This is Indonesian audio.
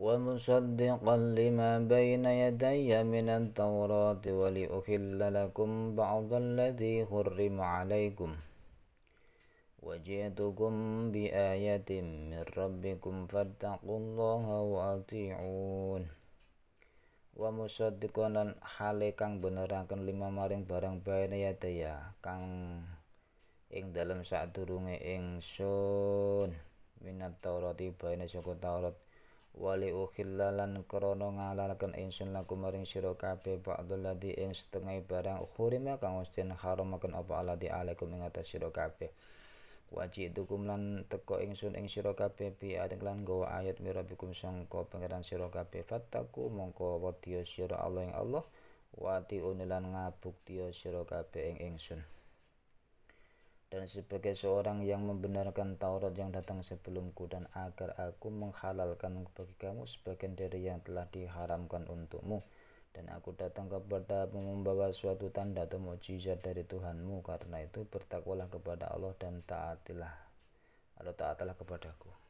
ومصدقا لما بين يدي من التوراة ولأحل لكم بعض الذي حرم عليكم وجئتكم بآية من ربكم فاتقوا الله وأطيعون wa musaddiqan hale kang beneraken lima maring barang bayane ya daya kang ing dalem sadurunge ingsun minat Taurati bayane saka Taurat wali ukhillalan krono ngalalkan insun la kumaring siro kabe ba'dul ladi ing setengah barang ukhurima kang ustin haram apa ala di alaikum ingata siro kabe wajib lan teko insun ing siro kabe bi ating lan gawa ayat mirabikum sangko pengeran siro kabe fataku mongko wadiyo siro Allah ing Allah wati unilan ngabuk tiyo siro kabe ing insun dan sebagai seorang yang membenarkan Taurat yang datang sebelumku dan agar aku menghalalkan bagi kamu sebagian dari yang telah diharamkan untukmu dan aku datang kepadamu membawa suatu tanda atau mujizat dari Tuhanmu karena itu bertakwalah kepada Allah dan taatilah atau taatilah kepadaku